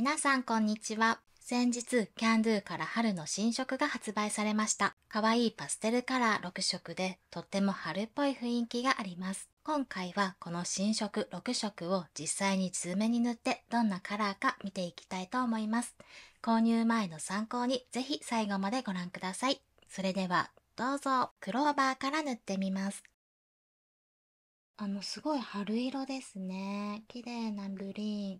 皆さんこんにちは。先日、キャンドゥから春の新色が発売されました。可愛いパステルカラー6色で、とっても春っぽい雰囲気があります。今回はこの新色6色を実際に図面に塗ってどんなカラーか見ていきたいと思います。購入前の参考にぜひ最後までご覧ください。それではどうぞクローバーから塗ってみます。あのすごい春色ですね。綺麗なグリーン。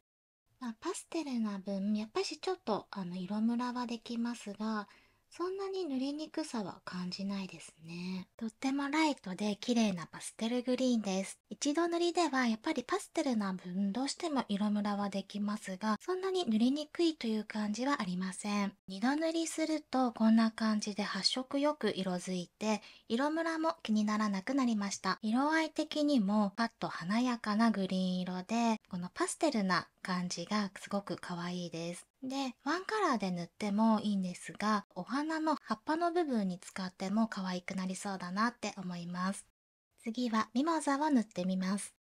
まあ、パステルな分やっぱしちょっとあの色ムラはできますがそんなに塗りにくさは感じないですねとってもライトで綺麗なパステルグリーンです一度塗りではやっぱりパステルな分どうしても色ムラはできますがそんなに塗りにくいという感じはありません二度塗りするとこんな感じで発色よく色づいて色ムラも気にならなくなりました色合い的にもパッと華やかなグリーン色でこのパステルな感じがすごく可愛いです。で、ワンカラーで塗ってもいいんですが、お花の葉っぱの部分に使っても可愛くなりそうだなって思います。次はミモザを塗ってみます。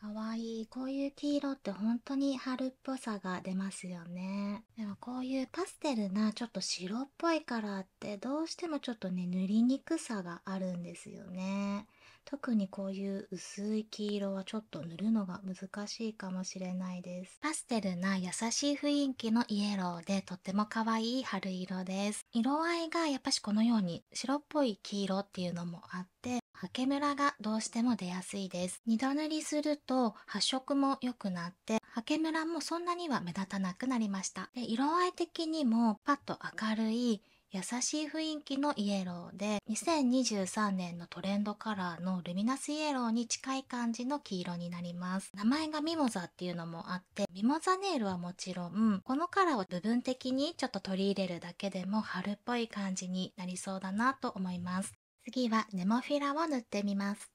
かわいい。こういう黄色って本当に春っぽさが出ますよね。でもこういうパステルなちょっと白っぽいカラーってどうしてもちょっとね塗りにくさがあるんですよね。特にこういう薄い黄色はちょっと塗るのが難しいかもしれないですパステルな優しい雰囲気のイエローでとっても可愛い春色です色合いがやっぱしこのように白っぽい黄色っていうのもあって刷毛ムラがどうしても出やすいです二度塗りすると発色も良くなって刷毛ムラもそんなには目立たなくなりましたで色合い的にもパッと明るい優しい雰囲気のイエローで2023年のトレンドカラーのルミナスイエローに近い感じの黄色になります名前がミモザっていうのもあってミモザネイルはもちろんこのカラーを部分的にちょっと取り入れるだけでも春っぽい感じになりそうだなと思います次はネモフィラを塗ってみます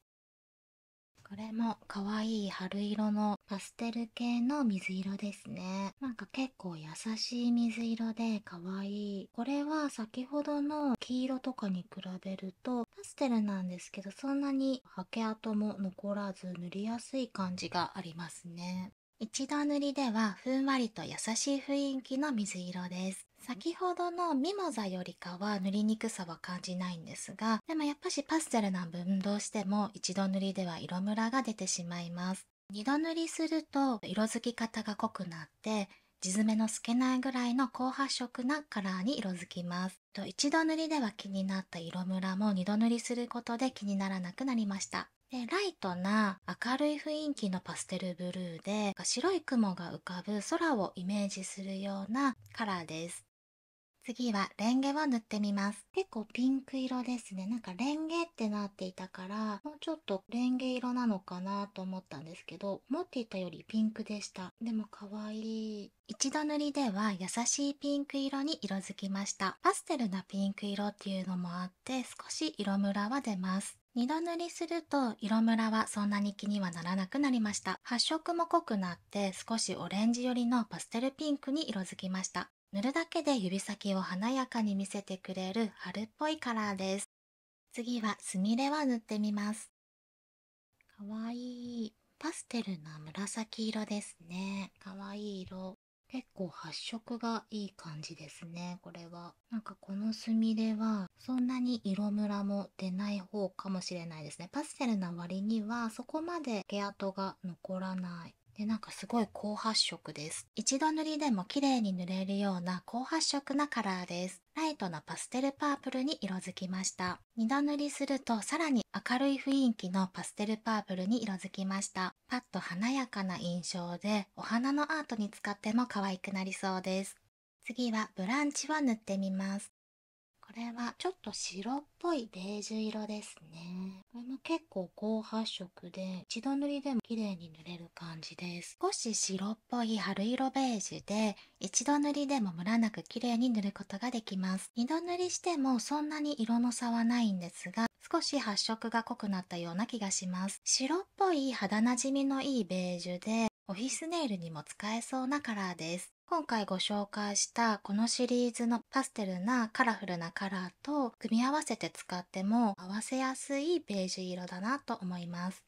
これもかわいい春色のパステル系の水色ですねなんか結構優しい水色でかわいいこれは先ほどの黄色とかに比べるとパステルなんですけどそんなに刷毛跡も残らず塗りやすい感じがありますね一度塗りではふんわりと優しい雰囲気の水色です先ほどのミモザよりかは塗りにくさは感じないんですが、でもやっぱしパステルな分どうしても一度塗りでは色ムラが出てしまいます。二度塗りすると色づき方が濃くなって、地爪の透けないぐらいの高発色なカラーに色づきます。と一度塗りでは気になった色ムラも二度塗りすることで気にならなくなりました。でライトな明るい雰囲気のパステルブルーで白い雲が浮かぶ空をイメージするようなカラーです。次はレンゲを塗ってみます結構ピンク色ですねなんかレンゲってなっていたからもうちょっとレンゲ色なのかなと思ったんですけど持っていたよりピンクでしたでも可愛い一度塗りでは優しいピンク色に色づきましたパステルなピンク色っていうのもあって少し色ムラは出ます二度塗りすると色ムラはそんなに気にはならなくなりました。発色も濃くなって少しオレンジ寄りのパステルピンクに色づきました。塗るだけで指先を華やかに見せてくれる春っぽいカラーです。次はスミレは塗ってみます。かわいい。パステルな紫色ですね。かわいい色。結構発色がいい感じですね、これは。なんかこのスミレは、そんなに色ムラも出ない方かもしれないですね。パステルな割には、そこまで毛跡が残らない。でなんかすごい高発色です一度塗りでも綺麗に塗れるような高発色なカラーですライトなパステルパープルに色づきました2度塗りするとさらに明るい雰囲気のパステルパープルに色づきましたパッと華やかな印象でお花のアートに使っても可愛くなりそうです次はブランチを塗ってみますこれはちょっと白っぽいベージュ色ですねこれも結構高発色で一度塗りでも綺麗に塗れる感じです少し白っぽい春色ベージュで一度塗りでもムラなく綺麗に塗ることができます二度塗りしてもそんなに色の差はないんですが少し発色が濃くなったような気がします白っぽい肌なじみのいいベージュでオフィスネイルにも使えそうなカラーです。今回ご紹介したこのシリーズのパステルなカラフルなカラーと組み合わせて使っても合わせやすいベージュ色だなと思います。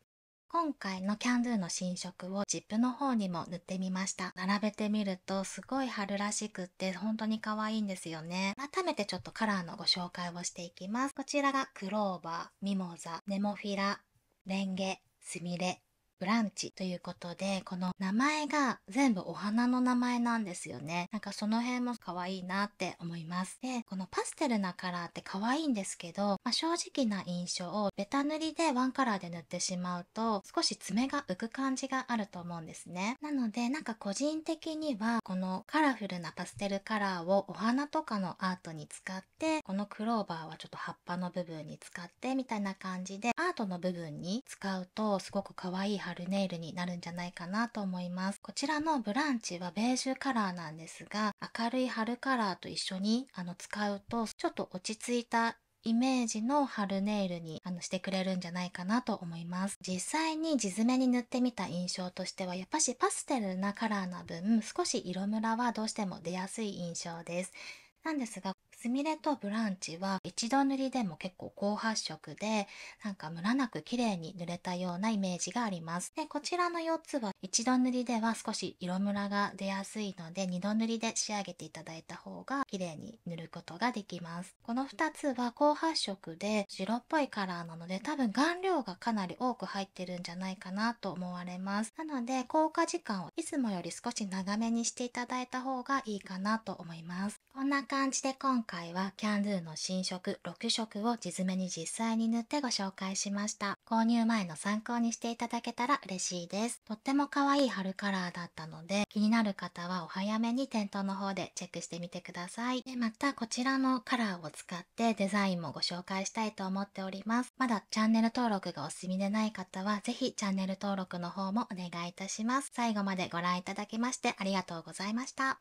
今回のキャンドゥの新色をジップの方にも塗ってみました。並べてみるとすごい春らしくって本当に可愛いんですよね。改めてちょっとカラーのご紹介をしていきます。こちらがクローバー、ミモザ、ネモフィラ、レンゲ、スミレ、ブランチということで、この名前が全部お花の名前なんですよね。なんかその辺も可愛いなって思います。で、このパステルなカラーって可愛いんですけど、まあ、正直な印象をベタ塗りでワンカラーで塗ってしまうと、少し爪が浮く感じがあると思うんですね。なので、なんか個人的には、このカラフルなパステルカラーをお花とかのアートに使って、このクローバーはちょっと葉っぱの部分に使ってみたいな感じで、アートの部分に使うとすごく可愛い貼るネイルになるんじゃないかなと思いますこちらのブランチはベージュカラーなんですが明るい春カラーと一緒にあの使うとちょっと落ち着いたイメージの春ネイルにあのしてくれるんじゃないかなと思います実際に地爪に塗ってみた印象としてはやっぱしパステルなカラーな分少し色ムラはどうしても出やすい印象ですなんですがすみれとブランチは一度塗りでも結構高発色で、なんかムラなく綺麗に塗れたようなイメージがあります。で、こちらの4つは一度塗りでは少し色ムラが出やすいので、二度塗りで仕上げていただいた方が綺麗に塗ることができます。この2つは高発色で白っぽいカラーなので、多分顔料がかなり多く入ってるんじゃないかなと思われます。なので、効果時間をいつもより少し長めにしていただいた方がいいかなと思います。こんな感じで今回回はキャンドゥの新色6色を地爪に実際に塗ってご紹介しました。購入前の参考にしていただけたら嬉しいです。とっても可愛い春カラーだったので、気になる方はお早めに店頭の方でチェックしてみてください。で、またこちらのカラーを使ってデザインもご紹介したいと思っております。まだチャンネル登録がお済みでない方は、ぜひチャンネル登録の方もお願いいたします。最後までご覧いただきましてありがとうございました。